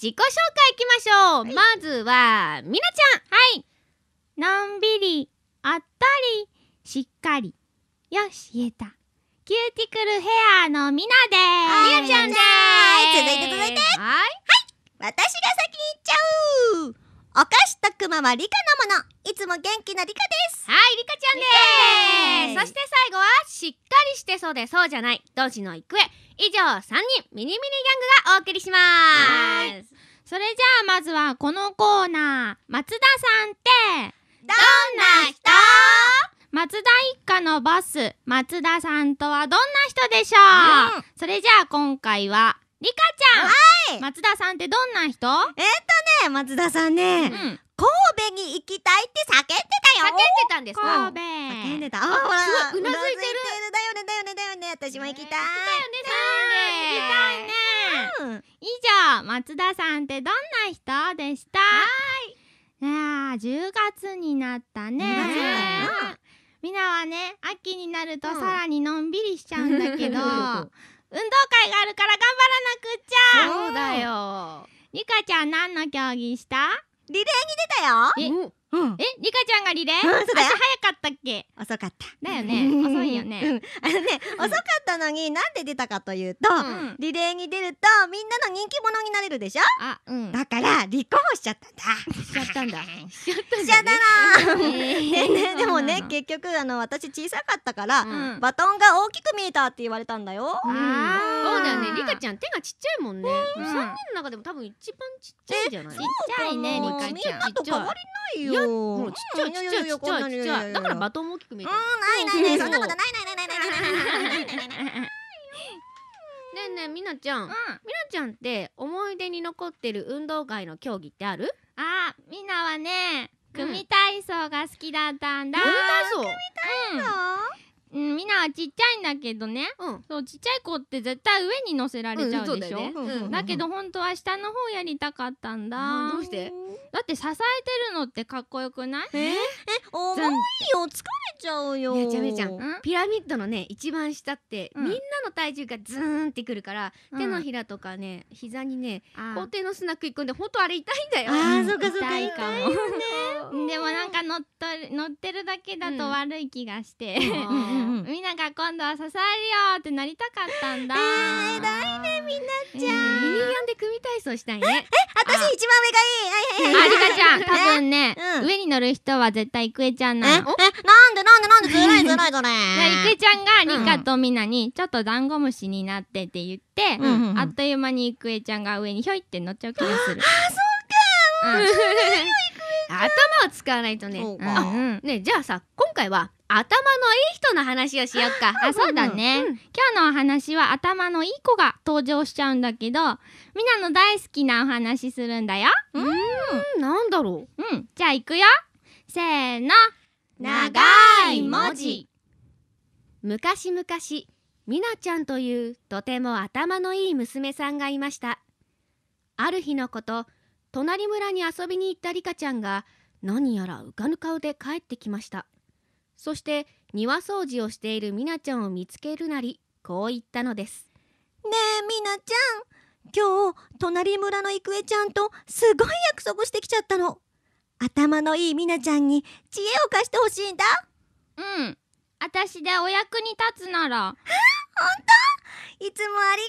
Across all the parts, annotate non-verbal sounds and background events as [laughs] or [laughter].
自己紹介いきましょう、はい、まずはみなちゃんはいのんびりあったりしっかりよし言えたキューティクルヘアのみなでみなちゃんで続いて続いてはいはい私が先に行っちゃうお菓子とくまは理科のものいつも元気な理科ですはい理科ちゃんですそして最後はしっかりしてそうでそうじゃない同時の行方以上3人ミニミニギャングがお送りしますそれじゃあまずはこのコーナー松田さんってどんな人松田一家のバス松田さんとはどんな人でしょう、うん、それじゃあ今回はリカちゃん、松田さんってどんな人えっとね松田さんね、うん、神戸に行きたいって叫んでたよ叫んでたんですか神戸叫んでたあほらうなずいてるだよねだよねだよね私も行きたい、だよねだよね行きたいね、以上松田さんってどんな人でしたはいや10月になったねみんなはね秋になるとさらにのんびりしちゃうんだけど [laughs] 運動会があるから頑張らなくっちゃそうだよリカちゃん何の競技したリレーに出たよえ、うん、えリカちゃんがリレー、うん、そうだよ早かったっけ遅かっただよね遅いよね、うん、あのね遅かったのになんで出たかというと、うん、リレーに出るとみんなの人気者になれるでしょあ、うん、だから離婚しちゃったんだしちゃったんだしちゃったんだ、[laughs] ね、しちゃったの、えーでもね結局あの私小さかったから、うん、バトンが大きく見えたって言われたんだよ、うん、そうだよねリカちゃん手がちっちゃいもんね、うん、人の中でも多分一番ちっちゃいじゃないちっちゃいねリカちゃんと変わりないよいやもうちっちゃいちっちゃいちっちゃいちちゃいだからバトン大きく見えたうんないないないそんなことないないないないないねえねえみなちゃん、うん、みなちゃんって思い出に残ってる運動会の競技ってあるあみなはね組体操が好きだったんだ、組体操組体操、うん、みんなちっちゃいんだけどね、うん、そうちっちゃい子って絶対上に乗せられちゃうでしょ、うんだね、だけど本当は下の方やりたかったんだ、どうしてだって支えてるのってかっこよくないえー、え重いよ疲れちゃうよめちゃめちゃピラミッドのね一番下って、みんなの体重がズーンってくるから、手のひらとかね膝にね校庭のスナックいくんで本当あれ痛いんだよあーそうかそうか痛いかもでもなんか乗っ乗ってるだけだと悪い気がして、うんうんうん、みんなが今度は支えるよってなりたかったんだ。えー、だいねみなちゃん。えミニで組体操したいね。え、え私一番上がいい。はいいあちゃん、多分ね、うん、上に乗る人は絶対いくえちゃんなの。え、えなんでなんでなんでずらいずらいそれ。いくちゃんがリカとみなにちょっとダンゴムシになってって言って、あっという間にいくえちゃんが上にひょいって乗っちゃう気がする。あ、そっか。うん。頭を使わないとね。うんうねじゃあさ今回は頭のいい人の話をしよっか。あ、そうだね。うん今日のお話は頭のいい子が登場しちゃうんだけど、みんなの大好きなお話するんだよ。うんなんだろう。うん、じゃあ行くよ。せーの。長い文字。昔々みなちゃんというとても頭のいい娘さんがいましたある日のこと隣村に遊びに行ったリカちゃんが何やら浮かぬ顔で帰ってきましたそして庭掃除をしているミナちゃんを見つけるなりこう言ったのですねえミナちゃん今日隣村の郁恵ちゃんとすごい約束してきちゃったの頭のいいミナちゃんに知恵を貸してほしいんだうん私でお役に立つなら本当いつもあり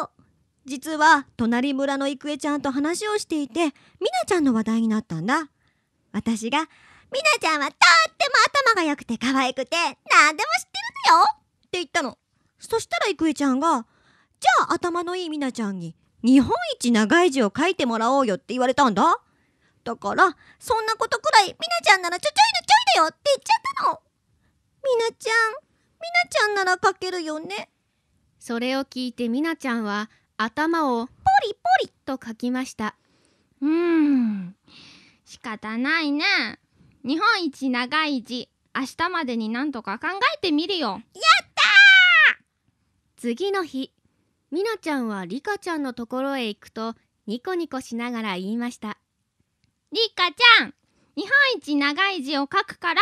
がとう実は隣村の郁恵ちゃんと話をしていて、みなちゃんの話題になったんだ。私が、みなちゃんはとっても頭が良くて可愛くて、何でも知ってるのよって言ったの。そしたら郁恵ちゃんが、じゃあ頭のいいみなちゃんに、日本一長い字を書いてもらおうよって言われたんだ。だから、そんなことくらいみなちゃんならちょちょいのちょいだよって言っちゃったの。みなちゃん、みなちゃんなら書けるよね。それを聞いてみなちゃんは、頭をポリポリと書きましたうーん仕方ないね日本一長い字明日までになんとか考えてみるよやったー次の日みなちゃんはりかちゃんのところへ行くとニコニコしながら言いましたりかちゃん日本一長い字を書くから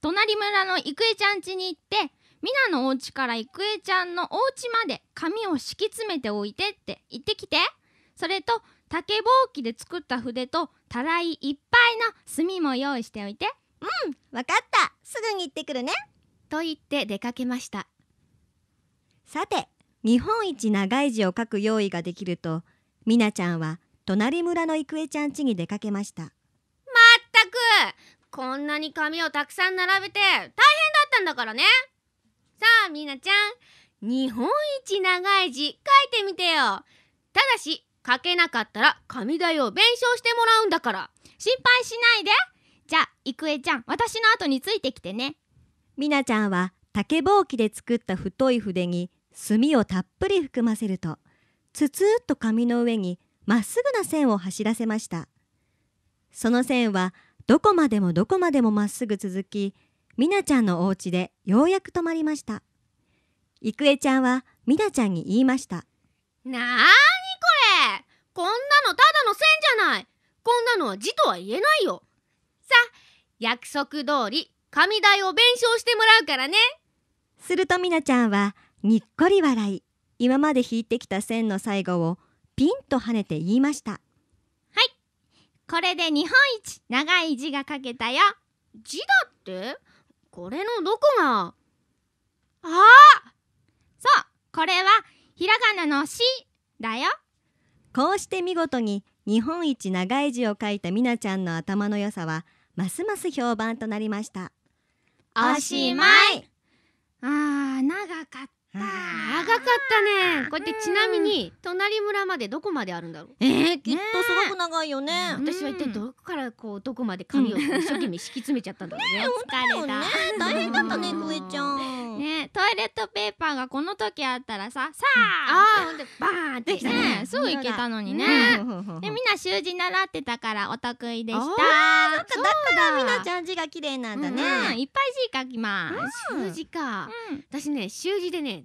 隣村の郁恵ちゃん家に行ってミナのお家から郁恵ちゃんのお家まで紙を敷き詰めておいてって言ってきてそれと竹ぼうきで作った筆とたらいいっぱいの墨も用意しておいてうんわかったすぐに行ってくるねと言って出かけましたさて日本一長い字を書く用意ができるとみなちゃんは隣村の郁恵ちゃん家に出かけましたまったくこんなに紙をたくさん並べて大変だったんだからねさあみなちゃん日本一長い字書いてみてよただし書けなかったら紙代を弁償してもらうんだから心配しないでじゃあ郁恵ちゃん私の後についてきてねみなちゃんは竹ぼうきで作った太い筆に墨をたっぷり含ませるとつつっと紙の上にまっすぐな線を走らせましたその線はどこまでもどこまでもまっすぐ続きみなちゃんのお家でようやく泊まりましたいくえちゃんはみなちゃんに言いましたなーにこれこんなのただの線じゃないこんなのは字とは言えないよさ約束通り紙代を弁償してもらうからねするとみなちゃんはにっこり笑い今まで引いてきた線の最後をピンと跳ねて言いましたはいこれで日本一長い字が書けたよ字だってこれのどこがあそうこれはひらがなの「し」だよこうして見事に日本一長い字を書いたみなちゃんの頭の良さはますます評判となりましたおしまいあー長かっ長かったねこうやってちなみに隣村までどこまであるんだろうえー、きっとすごく長いよね私は一体どこからこうどこまで髪を一生懸命敷き詰めちゃったんだろうね疲れた大変だったねクエちゃんねトイレットペーパーがこの時あったらささあ、あほでバーンってきたねすぐ行けたのにねでみんな習字習ってたからお得意でしただからみんなちゃん字が綺麗なんだねいっぱい字書きます習字か私ね習字でね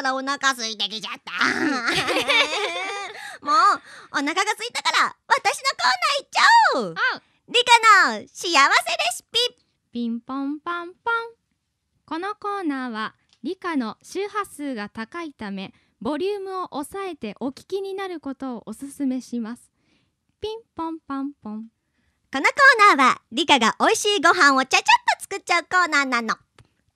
たらお腹空いてきちゃった。もう、お腹が空いたから、私のコーナー行っちゃおうリカの幸せレシピピンポンパンポンこのコーナーは、理科の周波数が高いため、ボリュームを抑えてお聞きになることをおすめします。ピンポンパンポン。このコーナーは、理科が美味しいご飯をちゃちゃっと作っちゃうコーナーなの。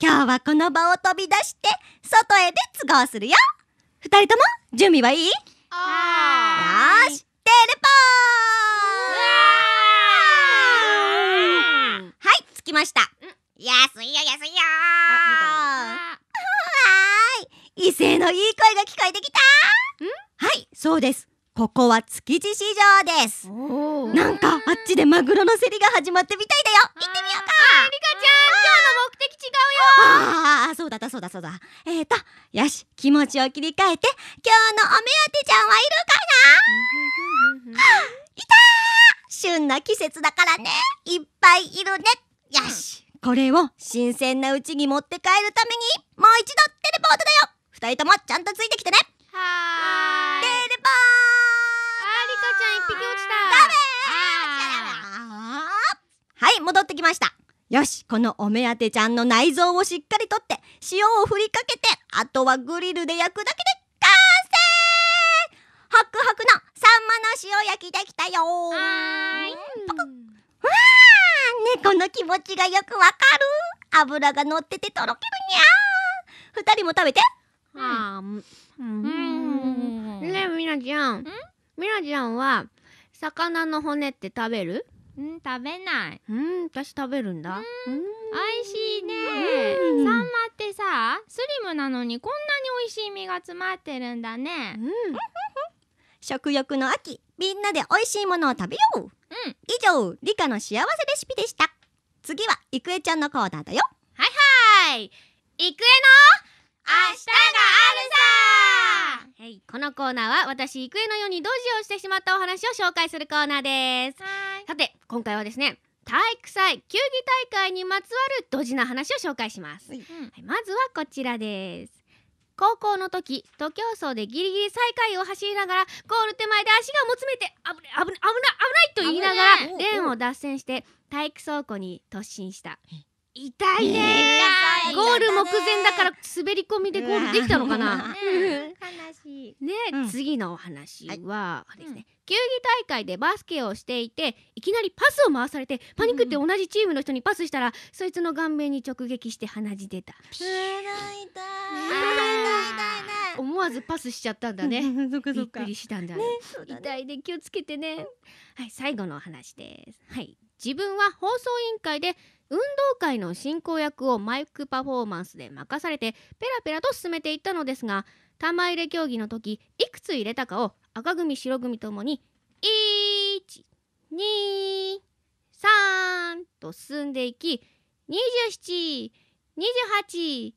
今日はこの場を飛び出して外へで都合するよ二人とも準備はいいよしテレポはい着きました安いよ安いよはい威勢のいい声が聞こえてきたはいそうですここは築地市場ですなんかあっちでマグロの競りが始まってみたいだよ行ってみようか持ちを切り替えて、今日のお目当てちゃんはいるかないた旬な季節だからね。いっぱいいるね。よし。これを新鮮なうちに持って帰るために、もう一度テレポートだよ二人ともちゃんとついてきてねはーいテレポートあ、リカちゃん一匹落ちたダメはい、戻ってきました。よし、このお目当てちゃんの内臓をしっかりとって、塩をふりかけて、あとはグリルで焼くだけで完成ホクホクのサンマの塩焼きできたよわあ、猫の気持ちがよくわかる。油が乗っててとろけるにゃ二人も食べて。あうん。ねえ、みなちゃん。みなちゃんは、魚の骨って食べるん食べないうん私食べるんだ美味しいね、うん、サンマってさスリムなのにこんなに美味しい実が詰まってるんだね、うん、[laughs] 食欲の秋みんなで美味しいものを食べよう、うん、以上理科の幸せレシピでした次はイクエちゃんのコーナーだよはいはいイクエの明日があるさはい、このコーナーは私育英のようにドジをしてしまったお話を紹介するコーナーですさて今回はですね体育祭球技大会にまつわるドジな話を紹介します、はい、まずはこちらです高校の時徒競走でギリギリ最下位を走りながらゴール手前で足がもつめて危ない危ない危ないと言いながらレーンを脱線して体育倉庫に突進した痛いね、ー、ゴール目前だから滑り込みでゴールできたのかな悲しいね次のお話は、ですね、球技大会でバスケをしていていきなりパスを回されてパニックって同じチームの人にパスしたら、そいつの顔面に直撃して鼻血出た思わずパスしちゃったんだね [laughs] びっくりしたんだ,、ね、痛いで気をつけてねはい最後のお話ですはい自分は放送委員会で運動会の進行役をマイクパフォーマンスで任されてペラペラと進めていったのですが玉入れ競技の時いくつ入れたかを赤組白組ともに123と進んでいき272829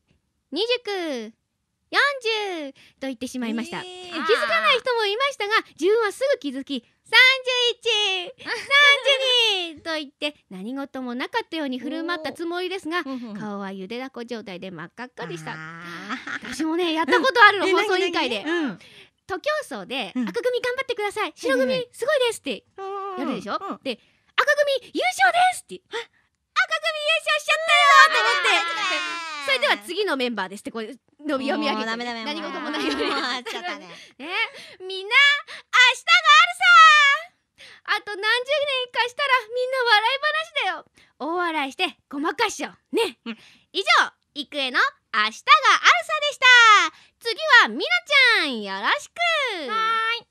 40と言ってしまいました、気づかない人もいましたが自分はすぐ気づき 31!32! と言って何事もなかったように振る舞ったつもりですが顔はゆでだこ状態で真っ赤っかでした私もねやったことあるの、放送委員会で、徒競走で、赤組頑張ってください白組すごいですってやるでしょ、うで赤組優勝ですって赤組優勝しちゃったよと思ってそれでは次のメンバーですってこれ読み上げて何事もないように [laughs] [laughs] みんなあと何十年かしたらみんな笑い話だよ大笑いしてごまかしようね、以上いくえの明日があるさでした次はみなちゃんよろしくはーい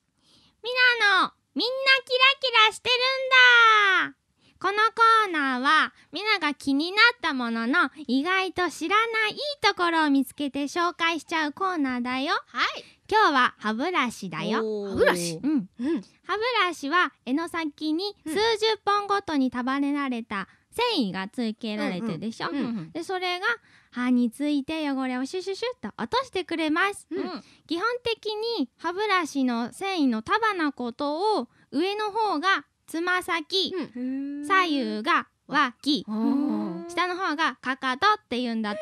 ミなのみんなキラキラしてるんだこのコーナーはみんなが気になったものの意外と知らないところを見つけて紹介しちゃうコーナーだよ。はい今日は歯ブラシだよ。歯ブラシ、うん、うん、歯ブラシは柄の先に数十本ごとに束ねられた繊維がつけられてるでしょ、うんうん、でそれが歯について汚れをシュシュシュッと落としてくれます、うん、基本的に歯ブラシの繊維の束なことを上の方がつま先、うん、左右が脇下の方がかかとって言うんだって、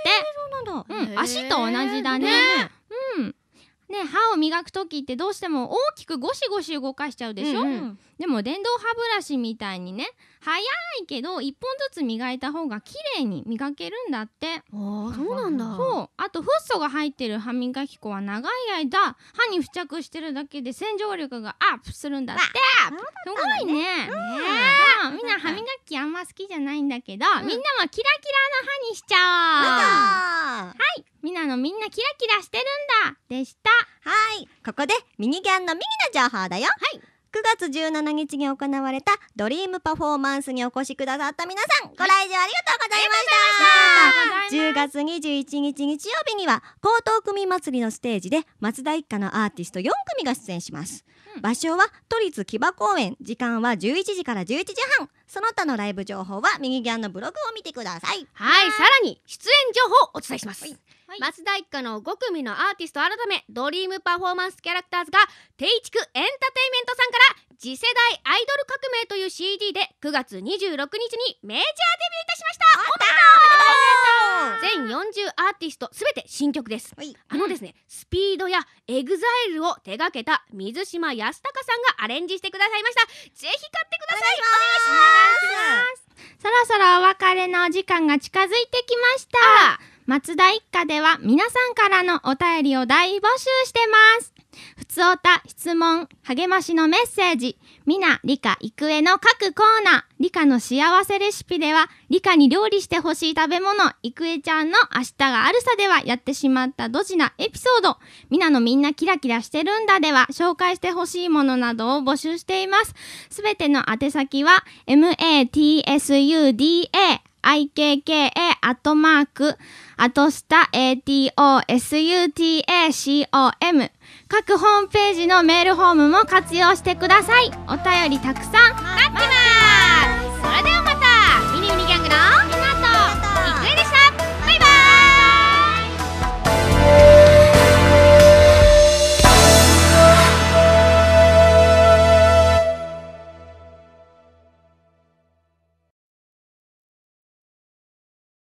えー、うん、足と同じだねねね、歯を磨く時ってどうしても大きくゴシゴシ動かしちゃうでしょ、うんうん、でも電動歯ブラシみたいにね早いけど1本ずつ磨いた方が綺麗に磨けるんだってあそうなんだそうあとフッ素が入ってる歯磨き粉は長い間歯に付着してるだけで洗浄力がアップするんだってすごいね、ねねみんな歯磨きあんま好きじゃないんだけど、うん、みんなもキラキラの歯にしちゃおうのみんなキラキラしてるんだでしたはいここでミニギャンのミニの情報だよはい9月17日に行われたドリームパフォーマンスにお越しくださった皆さんご来場ありがとうございました、10月21日日曜日には江東組祭りのステージで松田一家のアーティスト4組が出演します、うん、場所は都立木場公園時間は11時から11時半その他のライブ情報は右ギャンのブログを見てくださいはいさらに出演情報をお伝えします、はい松田一家の5組のアーティスト改めドリームパフォーマンスキャラクターズが定一区エンターテインメントさんから次世代アイドル革命という CD で9月26日にメジャーデビューいたしましたおめでとう全40アーティストすべて新曲です、はい、あのですね、うん、スピードやエグザイルを手掛けた水島康隆さんがアレンジしてくださいましたぜひ買ってくださいお願いしますそろそろお別れのお時間が近づいてきました。松田一家では皆さんからのお便りを大募集してます。ふつおた、質問、励ましのメッセージ、みな、か、いくえの各コーナー、理科の幸せレシピでは、理科に料理してほしい食べ物、くえちゃんの明日があるさではやってしまったドジなエピソード、みなのみんなキラキラしてるんだでは、紹介してほしいものなどを募集しています。すべての宛先は、matsud a ikka アトスタ atosutacom 各ホームページのメールフォームも活用してくださいお便りたくさん待ってますそれでは